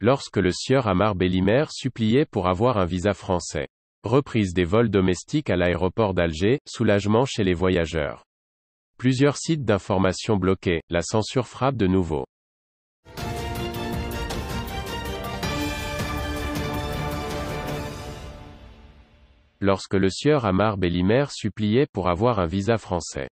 lorsque le sieur Amar Bellimer suppliait pour avoir un visa français. Reprise des vols domestiques à l'aéroport d'Alger, soulagement chez les voyageurs. Plusieurs sites d'information bloqués, la censure frappe de nouveau. Lorsque le sieur Amar Bellimer suppliait pour avoir un visa français.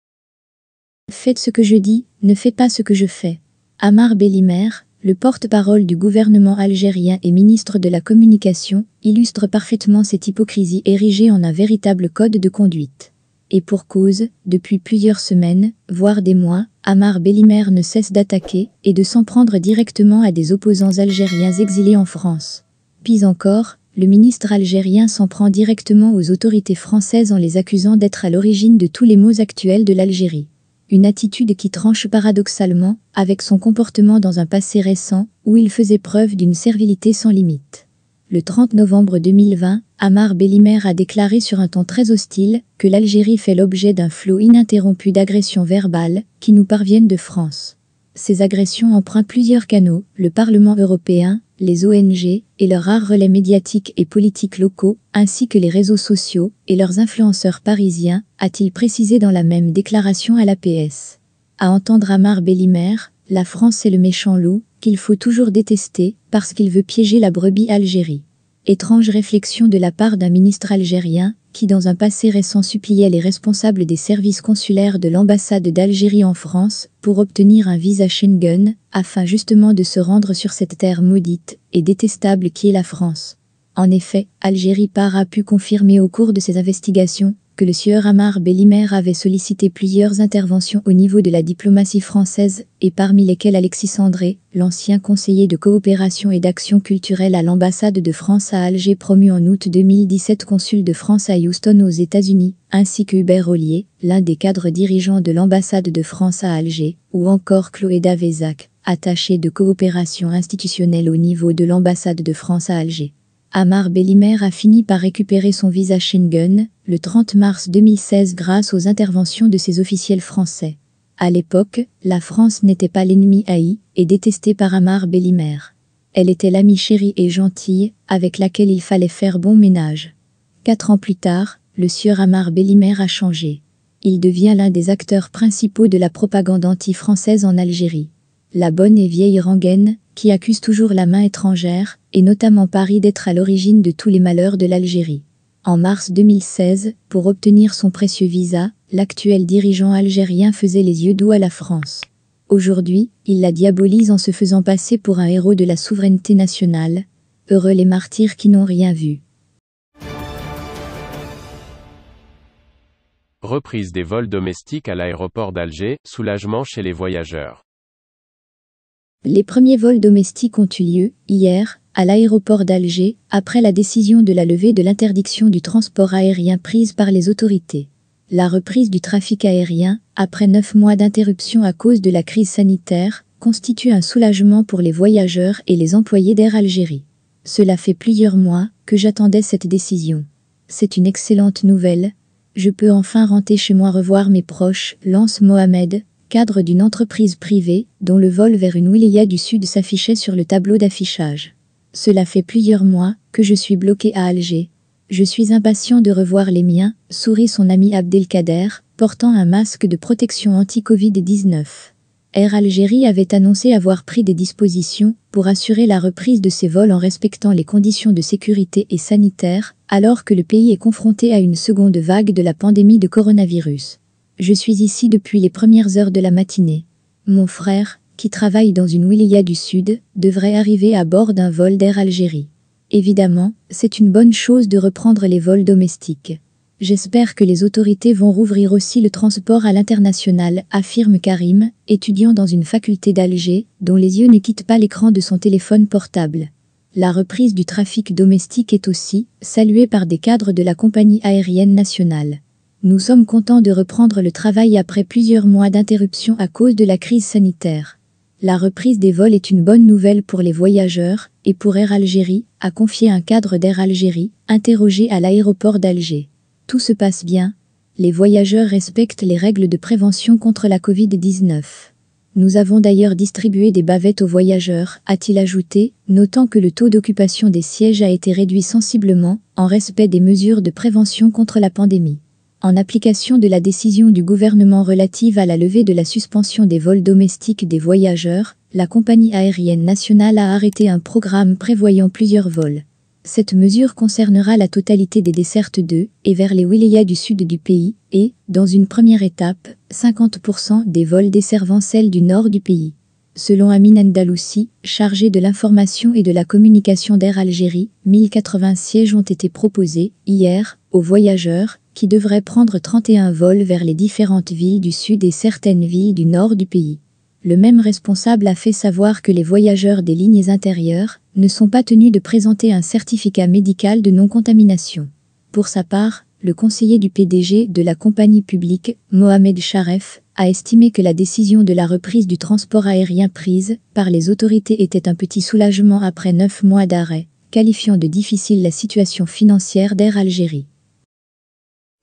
Faites ce que je dis, ne faites pas ce que je fais. Amar Bellimer, le porte-parole du gouvernement algérien et ministre de la Communication, illustre parfaitement cette hypocrisie érigée en un véritable code de conduite. Et pour cause, depuis plusieurs semaines, voire des mois, Amar Bellimer ne cesse d'attaquer et de s'en prendre directement à des opposants algériens exilés en France. Pis encore, le ministre algérien s'en prend directement aux autorités françaises en les accusant d'être à l'origine de tous les maux actuels de l'Algérie une attitude qui tranche paradoxalement avec son comportement dans un passé récent où il faisait preuve d'une servilité sans limite. Le 30 novembre 2020, Amar Bellimer a déclaré sur un ton très hostile que l'Algérie fait l'objet d'un flot ininterrompu d'agressions verbales qui nous parviennent de France. Ces agressions empruntent plusieurs canaux, le Parlement européen, les ONG, et leurs rares relais médiatiques et politiques locaux, ainsi que les réseaux sociaux et leurs influenceurs parisiens, a-t-il précisé dans la même déclaration à l'APS. À entendre Amar Bellimer, la France est le méchant loup, qu'il faut toujours détester, parce qu'il veut piéger la brebis Algérie. Étrange réflexion de la part d'un ministre algérien, qui dans un passé récent suppliait les responsables des services consulaires de l'ambassade d'Algérie en France pour obtenir un visa Schengen, afin justement de se rendre sur cette terre maudite et détestable qui est la France. En effet, Algérie Par a pu confirmer au cours de ses investigations que le sieur Amar Bellimer avait sollicité plusieurs interventions au niveau de la diplomatie française, et parmi lesquelles Alexis André, l'ancien conseiller de coopération et d'action culturelle à l'ambassade de France à Alger promu en août 2017 consul de France à Houston aux États-Unis, ainsi que Hubert Ollier, l'un des cadres dirigeants de l'ambassade de France à Alger, ou encore Chloé Davezac, attachée de coopération institutionnelle au niveau de l'ambassade de France à Alger. Amar Bellimer a fini par récupérer son visa Schengen le 30 mars 2016 grâce aux interventions de ses officiels français. À l'époque, la France n'était pas l'ennemi haï et détesté par Amar Bellimer. Elle était l'amie chérie et gentille avec laquelle il fallait faire bon ménage. Quatre ans plus tard, le sieur Amar Bellimer a changé. Il devient l'un des acteurs principaux de la propagande anti-française en Algérie la bonne et vieille rengaine, qui accuse toujours la main étrangère, et notamment Paris d'être à l'origine de tous les malheurs de l'Algérie. En mars 2016, pour obtenir son précieux visa, l'actuel dirigeant algérien faisait les yeux doux à la France. Aujourd'hui, il la diabolise en se faisant passer pour un héros de la souveraineté nationale. Heureux les martyrs qui n'ont rien vu. Reprise des vols domestiques à l'aéroport d'Alger, soulagement chez les voyageurs. Les premiers vols domestiques ont eu lieu, hier, à l'aéroport d'Alger, après la décision de la levée de l'interdiction du transport aérien prise par les autorités. La reprise du trafic aérien, après neuf mois d'interruption à cause de la crise sanitaire, constitue un soulagement pour les voyageurs et les employés d'Air Algérie. Cela fait plusieurs mois que j'attendais cette décision. C'est une excellente nouvelle. Je peux enfin rentrer chez moi revoir mes proches, lance Mohamed, cadre d'une entreprise privée, dont le vol vers une wilaya du sud s'affichait sur le tableau d'affichage. Cela fait plusieurs mois que je suis bloqué à Alger. Je suis impatient de revoir les miens, sourit son ami Abdelkader, portant un masque de protection anti-Covid-19. Air Algérie avait annoncé avoir pris des dispositions pour assurer la reprise de ses vols en respectant les conditions de sécurité et sanitaire, alors que le pays est confronté à une seconde vague de la pandémie de coronavirus. Je suis ici depuis les premières heures de la matinée. Mon frère, qui travaille dans une wilaya du Sud, devrait arriver à bord d'un vol d'Air Algérie. Évidemment, c'est une bonne chose de reprendre les vols domestiques. J'espère que les autorités vont rouvrir aussi le transport à l'international, affirme Karim, étudiant dans une faculté d'Alger, dont les yeux ne quittent pas l'écran de son téléphone portable. La reprise du trafic domestique est aussi saluée par des cadres de la compagnie aérienne nationale. Nous sommes contents de reprendre le travail après plusieurs mois d'interruption à cause de la crise sanitaire. La reprise des vols est une bonne nouvelle pour les voyageurs et pour Air Algérie, a confié un cadre d'Air Algérie, interrogé à l'aéroport d'Alger. Tout se passe bien. Les voyageurs respectent les règles de prévention contre la Covid-19. Nous avons d'ailleurs distribué des bavettes aux voyageurs, a-t-il ajouté, notant que le taux d'occupation des sièges a été réduit sensiblement, en respect des mesures de prévention contre la pandémie en application de la décision du gouvernement relative à la levée de la suspension des vols domestiques des voyageurs, la compagnie aérienne nationale a arrêté un programme prévoyant plusieurs vols. Cette mesure concernera la totalité des dessertes de et vers les wilayas du sud du pays et, dans une première étape, 50% des vols desservant celles du nord du pays. Selon Amin Andalousi, chargé de l'information et de la communication d'Air Algérie, 1080 sièges ont été proposés, hier, aux voyageurs qui devrait prendre 31 vols vers les différentes villes du sud et certaines villes du nord du pays. Le même responsable a fait savoir que les voyageurs des lignes intérieures ne sont pas tenus de présenter un certificat médical de non-contamination. Pour sa part, le conseiller du PDG de la compagnie publique, Mohamed Sharef, a estimé que la décision de la reprise du transport aérien prise par les autorités était un petit soulagement après neuf mois d'arrêt, qualifiant de difficile la situation financière d'Air Algérie.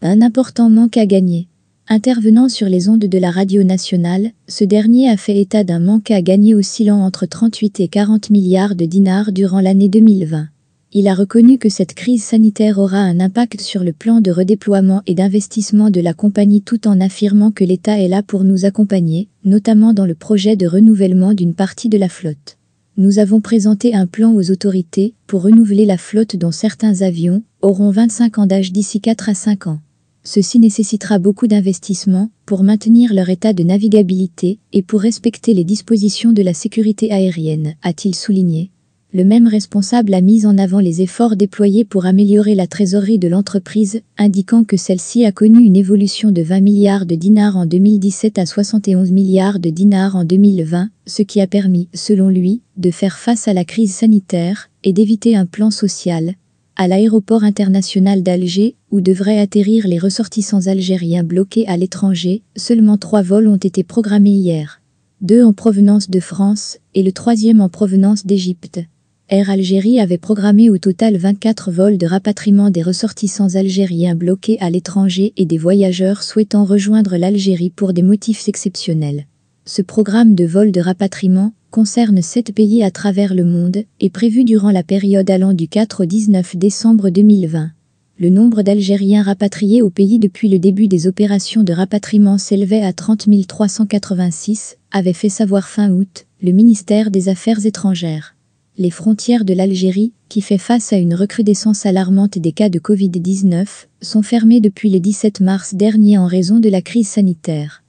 Un important manque à gagner. Intervenant sur les ondes de la radio nationale, ce dernier a fait état d'un manque à gagner oscillant entre 38 et 40 milliards de dinars durant l'année 2020. Il a reconnu que cette crise sanitaire aura un impact sur le plan de redéploiement et d'investissement de la compagnie tout en affirmant que l'État est là pour nous accompagner, notamment dans le projet de renouvellement d'une partie de la flotte. Nous avons présenté un plan aux autorités pour renouveler la flotte dont certains avions auront 25 ans d'âge d'ici 4 à 5 ans. Ceci nécessitera beaucoup d'investissements pour maintenir leur état de navigabilité et pour respecter les dispositions de la sécurité aérienne, a-t-il souligné. Le même responsable a mis en avant les efforts déployés pour améliorer la trésorerie de l'entreprise, indiquant que celle-ci a connu une évolution de 20 milliards de dinars en 2017 à 71 milliards de dinars en 2020, ce qui a permis, selon lui, de faire face à la crise sanitaire et d'éviter un plan social à l'aéroport international d'Alger, où devraient atterrir les ressortissants algériens bloqués à l'étranger, seulement trois vols ont été programmés hier. Deux en provenance de France et le troisième en provenance d'Égypte. Air Algérie avait programmé au total 24 vols de rapatriement des ressortissants algériens bloqués à l'étranger et des voyageurs souhaitant rejoindre l'Algérie pour des motifs exceptionnels. Ce programme de vol de rapatriement concerne sept pays à travers le monde et prévu durant la période allant du 4 au 19 décembre 2020. Le nombre d'Algériens rapatriés au pays depuis le début des opérations de rapatriement s'élevait à 30 386, avait fait savoir fin août le ministère des Affaires étrangères. Les frontières de l'Algérie, qui fait face à une recrudescence alarmante des cas de Covid-19, sont fermées depuis le 17 mars dernier en raison de la crise sanitaire.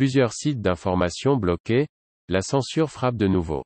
plusieurs sites d'information bloqués, la censure frappe de nouveau.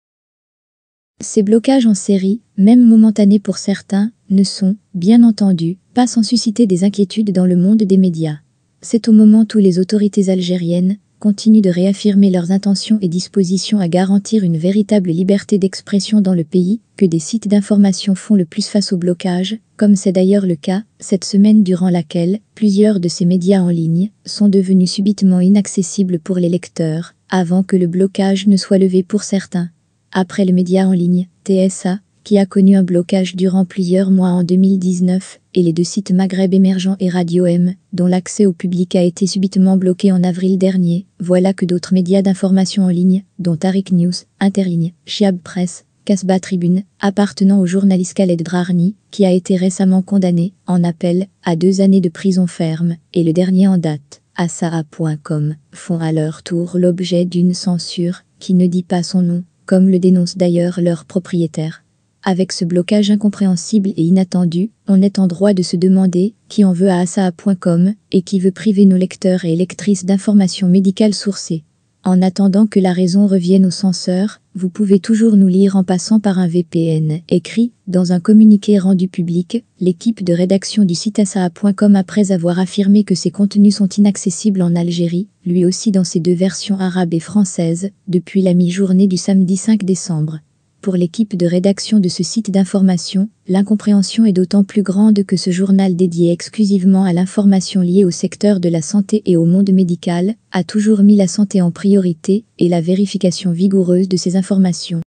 Ces blocages en série, même momentanés pour certains, ne sont, bien entendu, pas sans susciter des inquiétudes dans le monde des médias. C'est au moment où les autorités algériennes, continuent de réaffirmer leurs intentions et dispositions à garantir une véritable liberté d'expression dans le pays, que des sites d'information font le plus face au blocage, comme c'est d'ailleurs le cas cette semaine durant laquelle plusieurs de ces médias en ligne sont devenus subitement inaccessibles pour les lecteurs, avant que le blocage ne soit levé pour certains. Après le média en ligne, TSA, qui a connu un blocage durant plusieurs mois en 2019, et les deux sites Maghreb émergent et Radio M, dont l'accès au public a été subitement bloqué en avril dernier, voilà que d'autres médias d'information en ligne, dont Tariq News, Interligne, Chiab Press, Casbah Tribune, appartenant au journaliste Khaled Drarni, qui a été récemment condamné, en appel, à deux années de prison ferme, et le dernier en date, Assara.com, font à leur tour l'objet d'une censure, qui ne dit pas son nom, comme le dénonce d'ailleurs leur propriétaire. Avec ce blocage incompréhensible et inattendu, on est en droit de se demander qui en veut à asaa.com et qui veut priver nos lecteurs et lectrices d'informations médicales sourcées. En attendant que la raison revienne au censeur, vous pouvez toujours nous lire en passant par un VPN. Écrit, dans un communiqué rendu public, l'équipe de rédaction du site asaa.com après avoir affirmé que ses contenus sont inaccessibles en Algérie, lui aussi dans ses deux versions arabe et française, depuis la mi-journée du samedi 5 décembre. Pour l'équipe de rédaction de ce site d'information, l'incompréhension est d'autant plus grande que ce journal dédié exclusivement à l'information liée au secteur de la santé et au monde médical a toujours mis la santé en priorité et la vérification vigoureuse de ces informations.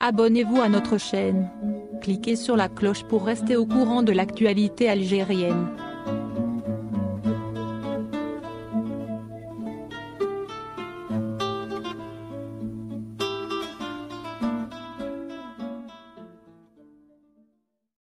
Abonnez-vous à notre chaîne. Cliquez sur la cloche pour rester au courant de l'actualité algérienne.